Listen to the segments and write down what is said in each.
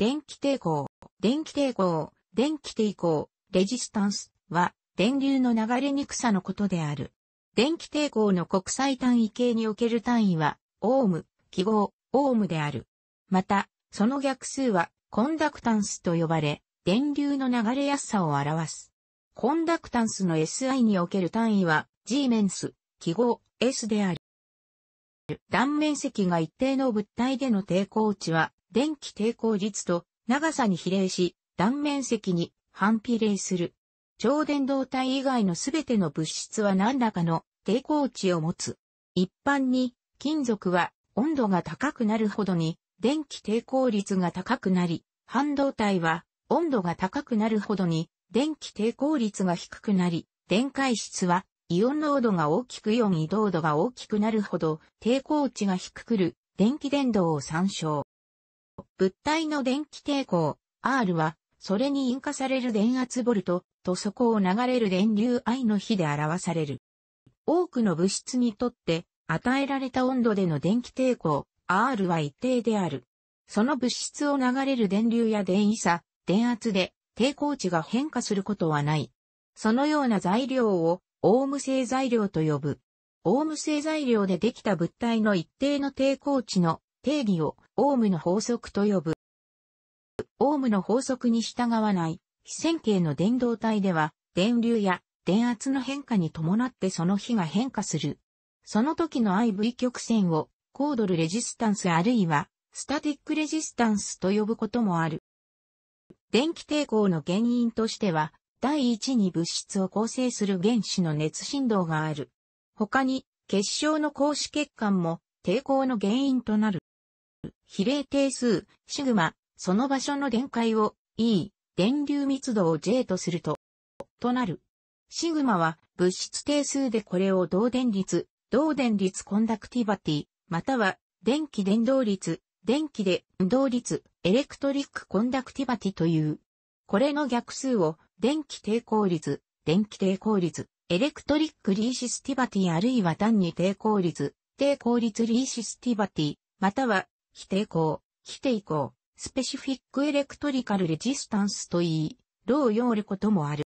電気抵抗、電気抵抗、電気抵抗、レジスタンスは電流の流れにくさのことである。電気抵抗の国際単位系における単位は、オーム、記号、オームである。また、その逆数は、コンダクタンスと呼ばれ、電流の流れやすさを表す。コンダクタンスの SI における単位は、G メンス、記号、S である。断面積が一定の物体での抵抗値は、電気抵抗率と長さに比例し、断面積に反比例する。超電導体以外のすべての物質は何らかの抵抗値を持つ。一般に金属は温度が高くなるほどに電気抵抗率が高くなり、半導体は温度が高くなるほどに電気抵抗率が低くなり、電解質はイオン濃度が大きくイオン移動度が大きくなるほど抵抗値が低くる電気伝導を参照。物体の電気抵抗、R は、それに引火される電圧ボルトとそこを流れる電流 I の比で表される。多くの物質にとって与えられた温度での電気抵抗 R は一定である。その物質を流れる電流や電位差、電圧で抵抗値が変化することはない。そのような材料をオーム製材料と呼ぶ。オーム製材料でできた物体の一定の抵抗値の定義をオームの法則と呼ぶ。オームの法則に従わない非線形の電動体では、電流や電圧の変化に伴ってその比が変化する。その時の IV 曲線をコードルレジスタンスあるいはスタティックレジスタンスと呼ぶこともある。電気抵抗の原因としては、第一に物質を構成する原子の熱振動がある。他に、結晶の格子欠陥も抵抗の原因となる。比例定数、シグマ、その場所の電界を E、電流密度を J とすると、となる。シグマは物質定数でこれを導電率、導電率コンダクティバティ、または電気電動率、電気で運動率、エレクトリックコンダクティバティという。これの逆数を電気抵抗率、電気抵抗率、エレクトリックリーシスティバティあるいは単に抵抗率、抵抗率リーシスティバティ、または非抵抗、非抵抗、スペシフィックエレクトリカルレジスタンスと言い、老用ることもある。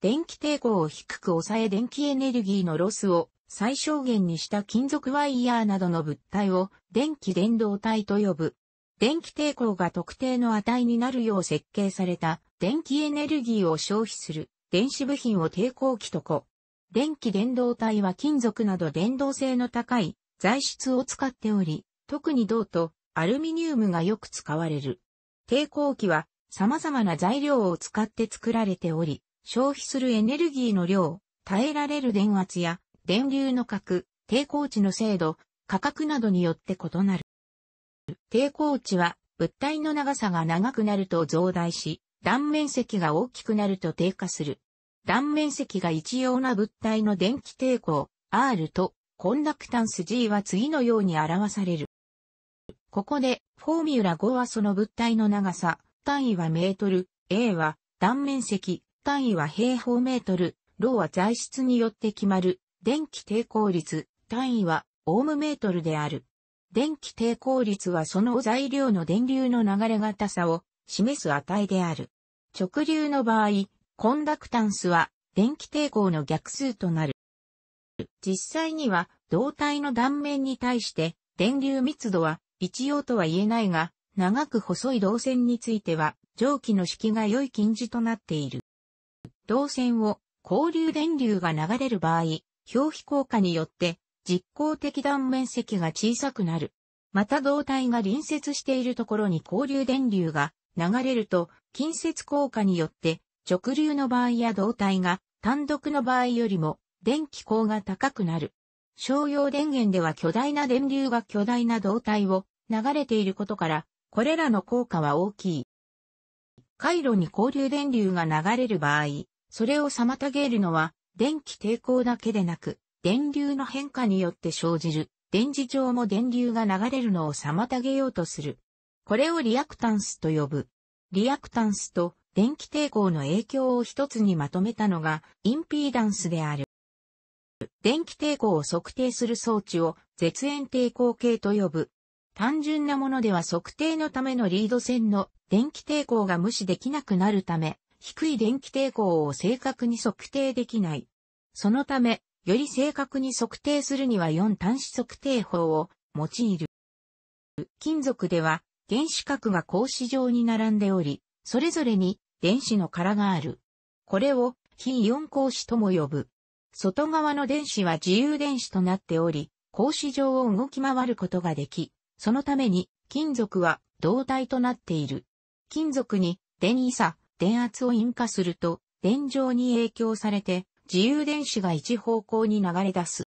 電気抵抗を低く抑え電気エネルギーのロスを最小限にした金属ワイヤーなどの物体を電気伝導体と呼ぶ。電気抵抗が特定の値になるよう設計された電気エネルギーを消費する電子部品を抵抗器とこ。電気伝導体は金属など伝導性の高い材質を使っており、特に銅とアルミニウムがよく使われる。抵抗器は様々な材料を使って作られており、消費するエネルギーの量、耐えられる電圧や電流の角、抵抗値の精度、価格などによって異なる。抵抗値は物体の長さが長くなると増大し、断面積が大きくなると低下する。断面積が一様な物体の電気抵抗 R とコンダクタンス G は次のように表される。ここで、フォーミュラ5はその物体の長さ、単位はメートル、A は断面積、単位は平方メートル、ローは材質によって決まる、電気抵抗率、単位はオームメートルである。電気抵抗率はその材料の電流の流れ型さを示す値である。直流の場合、コンダクタンスは電気抵抗の逆数となる。実際には、導体の断面に対して電流密度は一応とは言えないが、長く細い導線については、蒸気の式が良い近似となっている。導線を交流電流が流れる場合、表皮効果によって実効的断面積が小さくなる。また導体が隣接しているところに交流電流が流れると、近接効果によって直流の場合や導体が単独の場合よりも電気効が高くなる。商用電源では巨大な電流が巨大な導体を流れていることから、これらの効果は大きい。回路に交流電流が流れる場合、それを妨げるのは、電気抵抗だけでなく、電流の変化によって生じる、電磁上も電流が流れるのを妨げようとする。これをリアクタンスと呼ぶ。リアクタンスと電気抵抗の影響を一つにまとめたのが、インピーダンスである。電気抵抗を測定する装置を絶縁抵抗計と呼ぶ。単純なものでは測定のためのリード線の電気抵抗が無視できなくなるため、低い電気抵抗を正確に測定できない。そのため、より正確に測定するには4端子測定法を用いる。金属では原子核が格子状に並んでおり、それぞれに電子の殻がある。これを非イオン格子とも呼ぶ。外側の電子は自由電子となっており、格子状を動き回ることができ、そのために金属は導体となっている。金属に電位差、電圧を引火すると、電状に影響されて自由電子が一方向に流れ出す。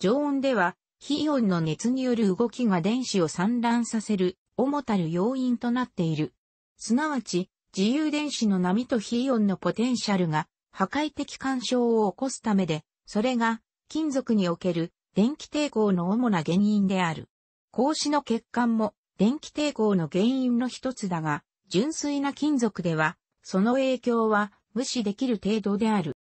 常温では、非イオンの熱による動きが電子を散乱させる、主たる要因となっている。すなわち、自由電子の波と非イオンのポテンシャルが破壊的干渉を起こすためで、それが金属における電気抵抗の主な原因である。格子の欠陥も電気抵抗の原因の一つだが、純粋な金属では、その影響は無視できる程度である。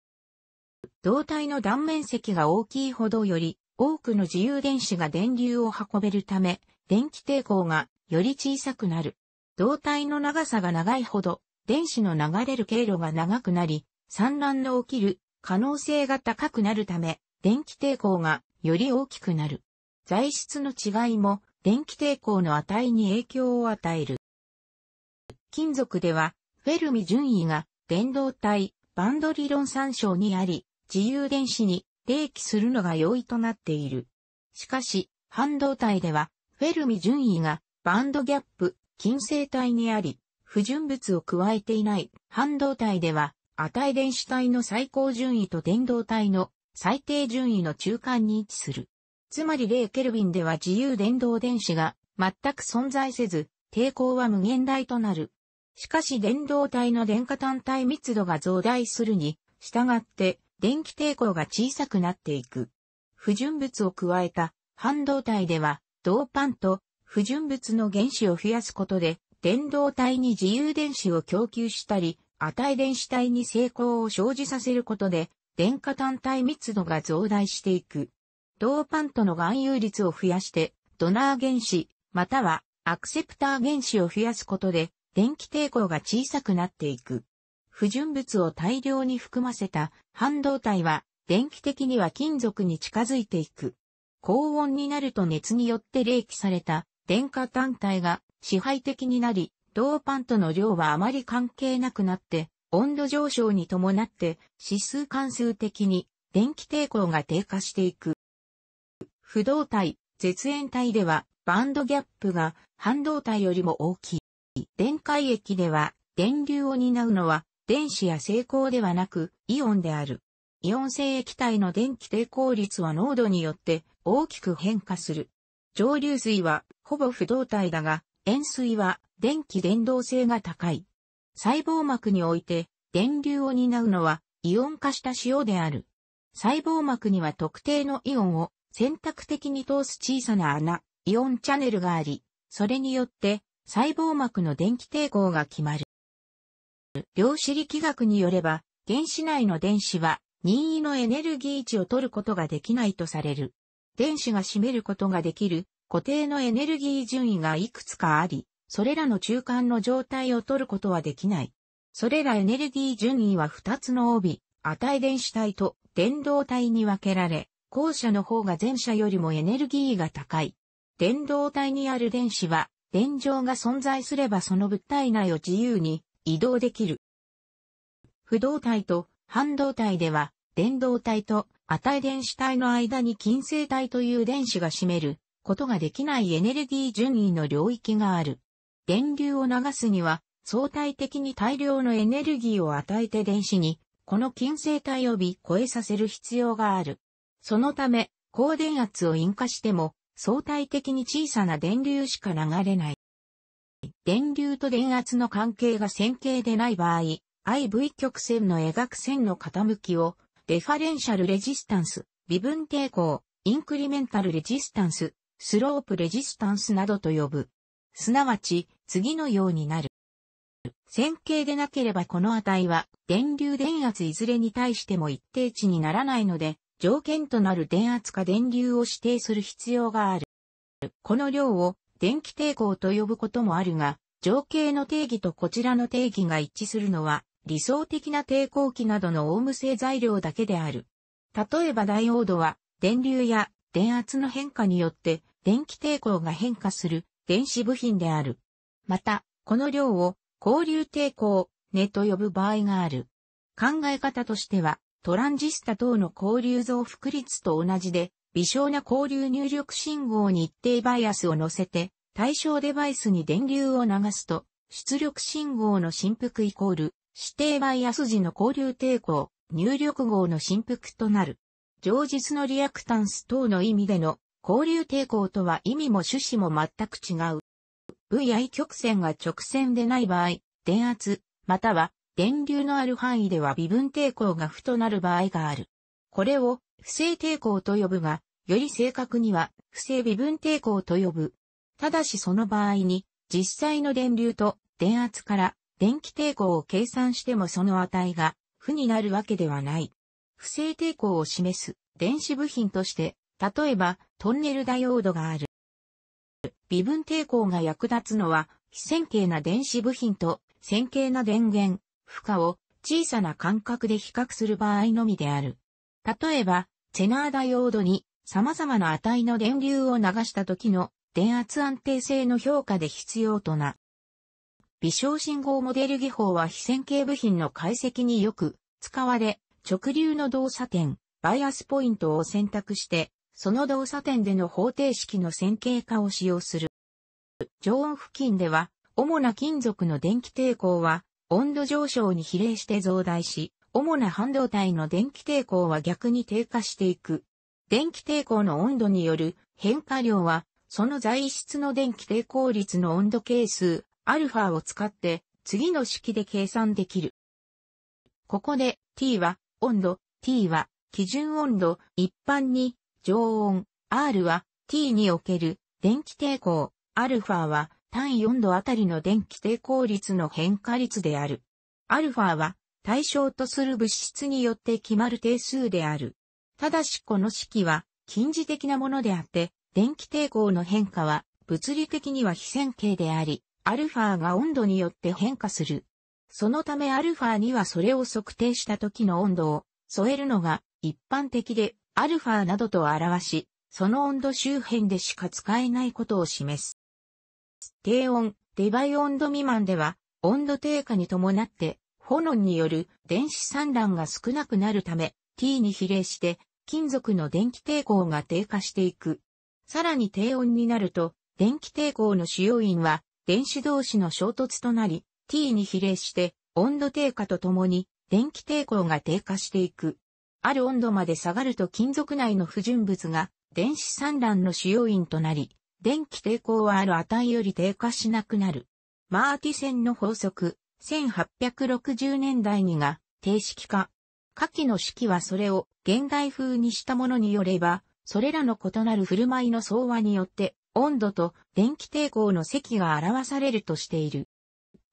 胴体の断面積が大きいほどより多くの自由電子が電流を運べるため、電気抵抗がより小さくなる。胴体の長さが長いほど、電子の流れる経路が長くなり、産卵の起きる可能性が高くなるため、電気抵抗がより大きくなる。材質の違いも電気抵抗の値に影響を与える。金属では、フェルミ順位が電動体、バンド理論参照にあり、自由電子に冷気するのが容易となっている。しかし、半導体では、フェルミ順位がバンドギャップ、金星体にあり、不純物を加えていない半導体では、値電子体の最高順位と電動体の最低順位の中間に位置する。つまり0ケルビンでは自由電動電子が全く存在せず、抵抗は無限大となる。しかし電動体の電荷単体密度が増大するに、従って電気抵抗が小さくなっていく。不純物を加えた半導体では、銅パンと不純物の原子を増やすことで、電動体に自由電子を供給したり、値電子体に成功を生じさせることで、電荷単体密度が増大していく。ドーパントの含有率を増やして、ドナー原子、またはアクセプター原子を増やすことで、電気抵抗が小さくなっていく。不純物を大量に含ませた半導体は、電気的には金属に近づいていく。高温になると熱によって冷気された電化単体が支配的になり、ドーパントの量はあまり関係なくなって、温度上昇に伴って指数関数的に電気抵抗が低下していく。不動体、絶縁体ではバンドギャップが半導体よりも大きい。電解液では電流を担うのは電子や成功ではなくイオンである。イオン性液体の電気抵抗率は濃度によって大きく変化する。蒸留水はほぼ不動体だが、塩水は電気伝導性が高い。細胞膜において電流を担うのはイオン化した塩である。細胞膜には特定のイオンを選択的に通す小さな穴、イオンチャネルがあり、それによって細胞膜の電気抵抗が決まる。量子力学によれば、原子内の電子は任意のエネルギー値を取ることができないとされる。電子が占めることができる固定のエネルギー順位がいくつかあり、それらの中間の状態を取ることはできない。それらエネルギー順位は2つの帯、値電子体と電動体に分けられ、後者の方が前者よりもエネルギーが高い。電動体にある電子は、電場が存在すればその物体内を自由に移動できる。不動体と半導体では、電動体と値電子体の間に金星体という電子が占めることができないエネルギー順位の領域がある。電流を流すには相対的に大量のエネルギーを与えて電子にこの金星体をび超えさせる必要がある。そのため、高電圧を引火しても、相対的に小さな電流しか流れない。電流と電圧の関係が線形でない場合、IV 曲線の描く線の傾きを、デファレンシャルレジスタンス、微分抵抗、インクリメンタルレジスタンス、スロープレジスタンスなどと呼ぶ。すなわち、次のようになる。線形でなければこの値は、電流電圧いずれに対しても一定値にならないので、条件となる電圧か電流を指定する必要がある。この量を電気抵抗と呼ぶこともあるが、情景の定義とこちらの定義が一致するのは、理想的な抵抗器などのオウム製材料だけである。例えばダイオードは、電流や電圧の変化によって、電気抵抗が変化する電子部品である。また、この量を交流抵抗、根と呼ぶ場合がある。考え方としては、トランジスタ等の交流増幅率と同じで、微小な交流入力信号に一定バイアスを乗せて、対象デバイスに電流を流すと、出力信号の振幅イコール、指定バイアス時の交流抵抗、入力号の振幅となる。常実のリアクタンス等の意味での交流抵抗とは意味も趣旨も全く違う。VI 曲線が直線でない場合、電圧、または電流のある範囲では微分抵抗が負となる場合がある。これを不正抵抗と呼ぶが、より正確には不正微分抵抗と呼ぶ。ただしその場合に、実際の電流と電圧から電気抵抗を計算してもその値が負になるわけではない。不正抵抗を示す電子部品として、例えばトンネルダイオードがある。微分抵抗が役立つのは、非線形な電子部品と線形な電源、負荷を小さな間隔で比較する場合のみである。例えば、ェナーダ用ドに様々な値の電流を流した時の電圧安定性の評価で必要とな。微小信号モデル技法は非線形部品の解析によく使われ、直流の動作点、バイアスポイントを選択して、その動作点での方程式の線形化を使用する。常温付近では、主な金属の電気抵抗は温度上昇に比例して増大し、主な半導体の電気抵抗は逆に低下していく。電気抵抗の温度による変化量は、その材質の電気抵抗率の温度係数、アルファを使って、次の式で計算できる。ここで、t は温度、t は基準温度、一般に常温、r は t における電気抵抗、アルファは単4度あたりの電気抵抗率の変化率である。アルファは対象とする物質によって決まる定数である。ただしこの式は近似的なものであって、電気抵抗の変化は物理的には非線形であり、アルファが温度によって変化する。そのためアルファにはそれを測定した時の温度を添えるのが一般的で、アルファなどと表し、その温度周辺でしか使えないことを示す。低温、デバイ温度未満では、温度低下に伴って、炎による電子散乱が少なくなるため、T に比例して、金属の電気抵抗が低下していく。さらに低温になると、電気抵抗の主要因は、電子同士の衝突となり、T に比例して、温度低下とともに、電気抵抗が低下していく。ある温度まで下がると金属内の不純物が、電子散乱の主要因となり、電気抵抗はある値より低下しなくなる。マーティセンの法則、1860年代にが定式化。下記の式はそれを現代風にしたものによれば、それらの異なる振る舞いの相和によって、温度と電気抵抗の積が表されるとしている。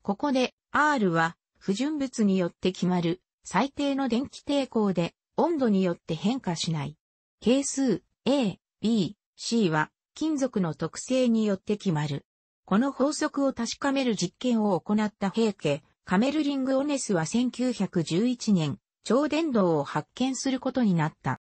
ここで R は不純物によって決まる最低の電気抵抗で温度によって変化しない。係数 A、B、C は金属の特性によって決まる。この法則を確かめる実験を行った平家、カメルリング・オネスは1911年、超電導を発見することになった。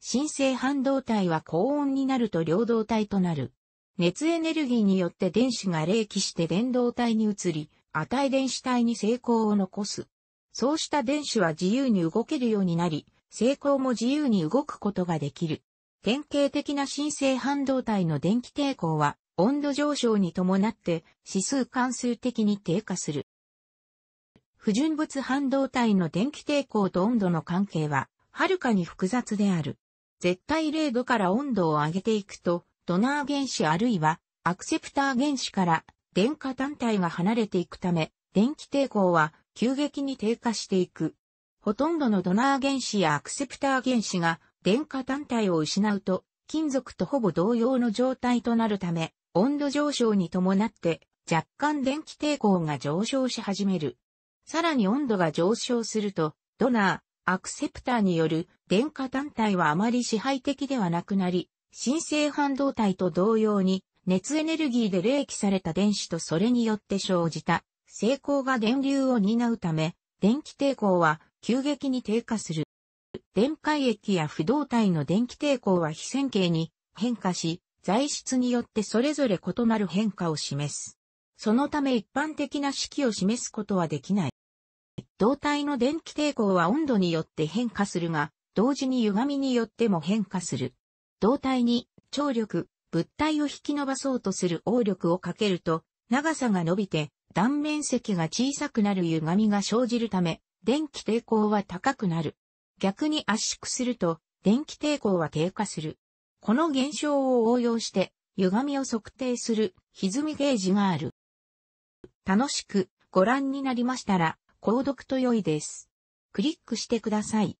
新生半導体は高温になると両導体となる。熱エネルギーによって電子が冷気して電動体に移り、値電子体に成功を残す。そうした電子は自由に動けるようになり、成功も自由に動くことができる。典型的な新生半導体の電気抵抗は温度上昇に伴って指数関数的に低下する。不純物半導体の電気抵抗と温度の関係ははるかに複雑である。絶対0度から温度を上げていくと、ドナー原子あるいはアクセプター原子から電荷単体が離れていくため、電気抵抗は急激に低下していく。ほとんどのドナー原子やアクセプター原子が電化単体を失うと、金属とほぼ同様の状態となるため、温度上昇に伴って若干電気抵抗が上昇し始める。さらに温度が上昇すると、ドナー、アクセプターによる電化単体はあまり支配的ではなくなり、新生半導体と同様に熱エネルギーで冷気された電子とそれによって生じた成功が電流を担うため、電気抵抗は急激に低下する。電解液や不動体の電気抵抗は非線形に変化し、材質によってそれぞれ異なる変化を示す。そのため一般的な式を示すことはできない。動体の電気抵抗は温度によって変化するが、同時に歪みによっても変化する。動体に張力、物体を引き伸ばそうとする応力をかけると、長さが伸びて断面積が小さくなる歪みが生じるため、電気抵抗は高くなる。逆に圧縮すると、電気抵抗は低下する。この現象を応用して、歪みを測定する歪みゲージがある。楽しくご覧になりましたら、購読と良いです。クリックしてください。